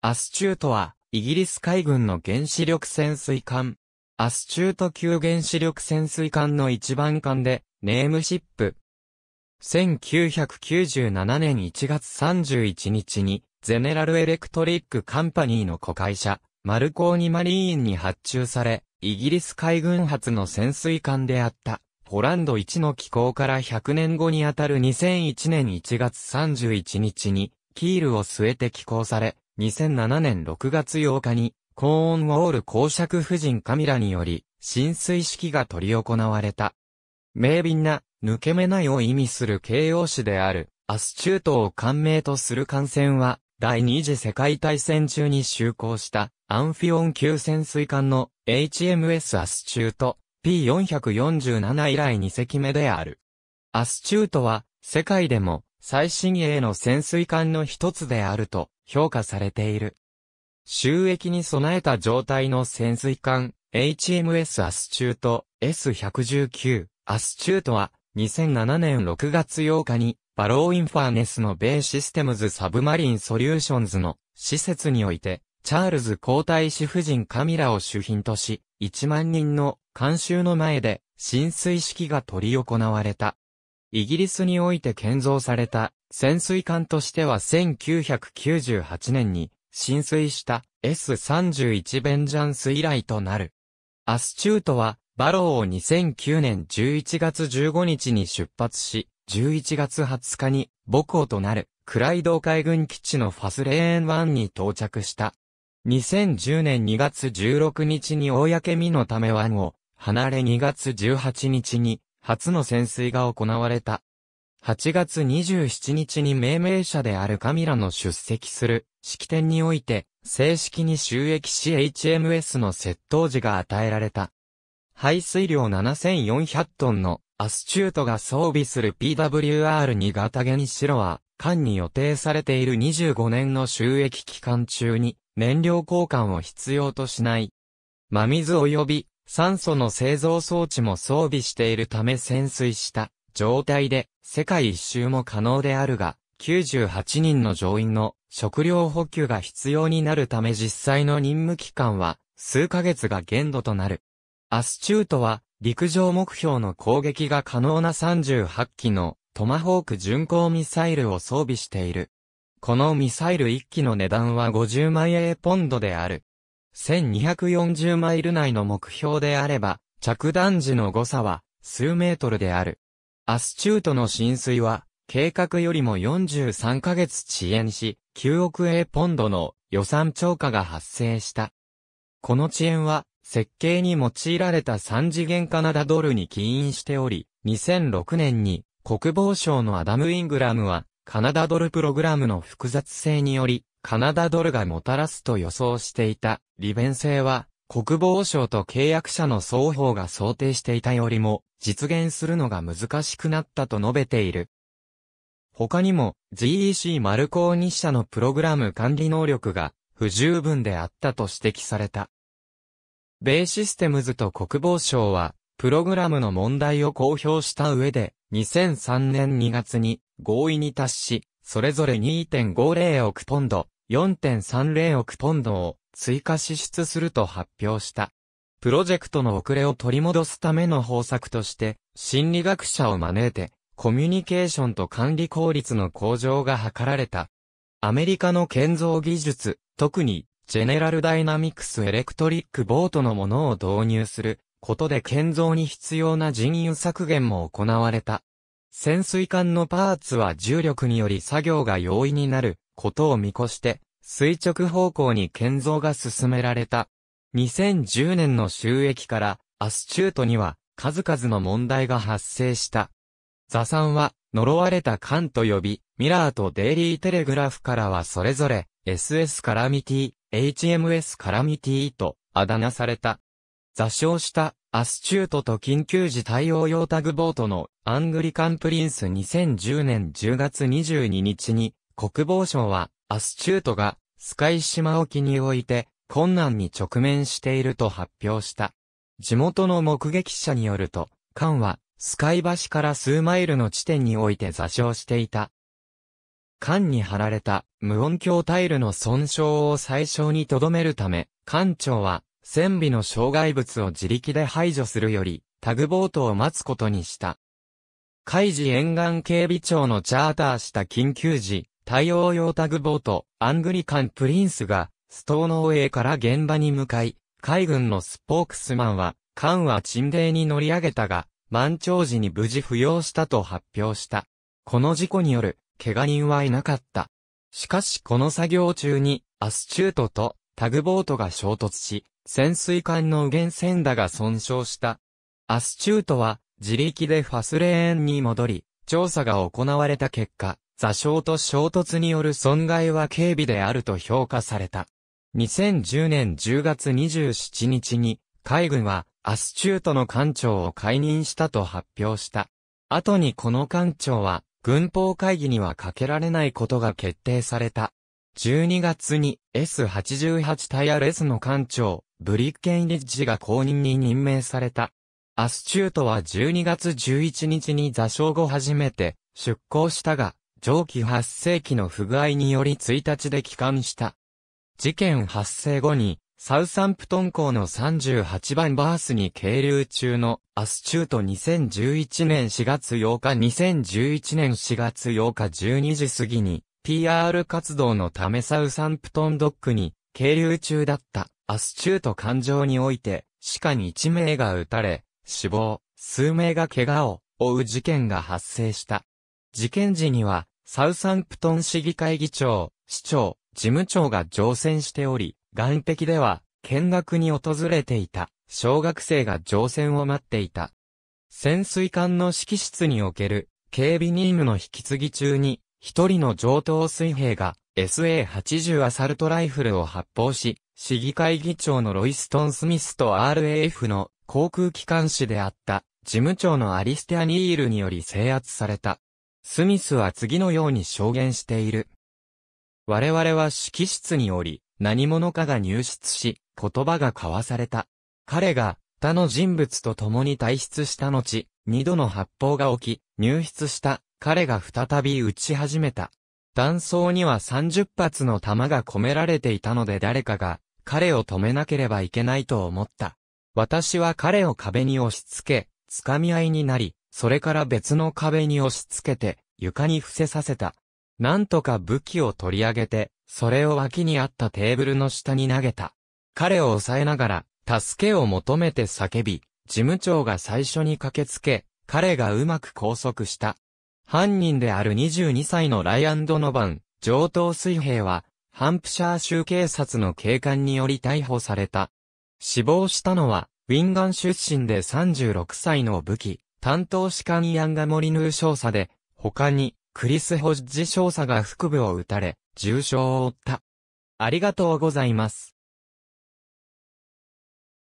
アスチュートは、イギリス海軍の原子力潜水艦。アスチュート級原子力潜水艦の一番艦で、ネームシップ。1997年1月31日に、ゼネラルエレクトリックカンパニーの子会社、マルコーニマリーンに発注され、イギリス海軍発の潜水艦であった。ポランド1の寄港から100年後にあたる2001年1月31日に、キールを据えて寄港され、2007年6月8日に、コーンウォール公爵夫人カミラにより、浸水式が執り行われた。明敏な、抜け目ないを意味する形容詞である、アスチュートを感銘とする艦船は、第二次世界大戦中に就航した、アンフィオン級潜水艦の HMS アスチュート P447 以来2隻目である。アスチュートは、世界でも、最新鋭の潜水艦の一つであると、評価されている。収益に備えた状態の潜水艦 HMS アスチュート S119 アスチュートは2007年6月8日にバローインファーネスの米システムズサブマリンソリューションズの施設においてチャールズ皇太子夫人カミラを主品とし1万人の監修の前で浸水式が取り行われた。イギリスにおいて建造された潜水艦としては1998年に浸水した S31 ベンジャンス以来となる。アスチュートはバローを2009年11月15日に出発し、11月20日に母港となるクライド海軍基地のファスレーン1に到着した。2010年2月16日に公見のため湾を離れ2月18日に初の潜水が行われた。8月27日に命名者であるカミラの出席する式典において、正式に収益し HMS の窃盗時が与えられた。排水量7400トンのアスチュートが装備する PWR2 型ゲニシロは、間に予定されている25年の収益期間中に燃料交換を必要としない。真水及び酸素の製造装置も装備しているため潜水した。状態で世界一周も可能であるが、98人の乗員の食料補給が必要になるため実際の任務期間は数ヶ月が限度となる。アスチュートは陸上目標の攻撃が可能な38機のトマホーク巡航ミサイルを装備している。このミサイル1機の値段は50万円ポンドである。1240マイル内の目標であれば、着弾時の誤差は数メートルである。アスチュートの浸水は、計画よりも43ヶ月遅延し、9億英ポンドの予算超過が発生した。この遅延は、設計に用いられた3次元カナダドルに起因しており、2006年に国防省のアダム・イングラムは、カナダドルプログラムの複雑性により、カナダドルがもたらすと予想していた利便性は国防省と契約者の双方が想定していたよりも実現するのが難しくなったと述べている。他にも GEC マルコー2社のプログラム管理能力が不十分であったと指摘された。米システムズと国防省はプログラムの問題を公表した上で2003年2月に合意に達し、それぞれ2.50億ポンド、4.30億ポンドを追加支出すると発表した。プロジェクトの遅れを取り戻すための方策として、心理学者を招いて、コミュニケーションと管理効率の向上が図られた。アメリカの建造技術、特に、ジェネラルダイナミクスエレクトリックボートのものを導入することで建造に必要な人員削減も行われた。潜水艦のパーツは重力により作業が容易になることを見越して垂直方向に建造が進められた。2010年の収益からアスチュートには数々の問題が発生した。座山は呪われた艦と呼び、ミラーとデイリーテレグラフからはそれぞれ SS カラミティ、HMS カラミティとあだ名された。座礁したアスチュートと緊急時対応用タグボートのアングリカンプリンス2010年10月22日に国防省はアスチュートが、スカイ島沖において、困難に直面していると発表した。地元の目撃者によると、艦は、スカイ橋から数マイルの地点において座礁していた。艦に貼られた無音鏡タイルの損傷を最小に留めるため、艦長は、船尾の障害物を自力で排除するより、タグボートを待つことにした。海事沿岸警備庁のチャーターした緊急時、対応用タグボート、アングリカン・プリンスが、ストーノーエーから現場に向かい、海軍のスポークスマンは、艦は沈霊に乗り上げたが、満潮時に無事浮揚したと発表した。この事故による、怪我人はいなかった。しかしこの作業中に、アスチュートとタグボートが衝突し、潜水艦の右舷船だが損傷した。アスチュートは、自力でファスレーンに戻り、調査が行われた結果、座礁と衝突による損害は軽微であると評価された。2010年10月27日に、海軍はアスチュートの艦長を解任したと発表した。後にこの艦長は、軍法会議にはかけられないことが決定された。12月に S88 タイヤレスの艦長、ブリッケンリッジが後任に任命された。アスチュートは12月11日に座礁後初めて出港したが、蒸気発生期の不具合により1日で帰還した。事件発生後に、サウサンプトン港の38番バースに係留中のアスチュート2011年4月8日2011年4月8日12時過ぎに PR 活動のためサウサンプトンドックに係留中だったアスチュート艦上において下に1名が撃たれ死亡、数名が怪我を負う事件が発生した。事件時には、サウサンプトン市議会議長、市長、事務長が乗船しており、岸壁では、見学に訪れていた、小学生が乗船を待っていた。潜水艦の指揮室における、警備任務の引き継ぎ中に、一人の上等水兵が SA-80 アサルトライフルを発砲し、市議会議長のロイストン・スミスと RAF の航空機関士であった事務長のアリステア・ニールにより制圧された。スミスは次のように証言している。我々は指揮室におり、何者かが入室し、言葉が交わされた。彼が、他の人物と共に退出した後、二度の発砲が起き、入室した彼が再び撃ち始めた。弾倉には30発の弾が込められていたので誰かが彼を止めなければいけないと思った。私は彼を壁に押し付け、掴み合いになり、それから別の壁に押し付けて、床に伏せさせた。なんとか武器を取り上げて、それを脇にあったテーブルの下に投げた。彼を抑えながら、助けを求めて叫び、事務長が最初に駆けつけ、彼がうまく拘束した。犯人である22歳のライアン・ドノバン、上等水兵は、ハンプシャー州警察の警官により逮捕された。死亡したのは、ウィンガン出身で36歳の武器、担当士官ヤンガモリヌー少佐で、他に、クリス・ホッジ少佐が腹部を撃たれ、重傷を負った。ありがとうございます。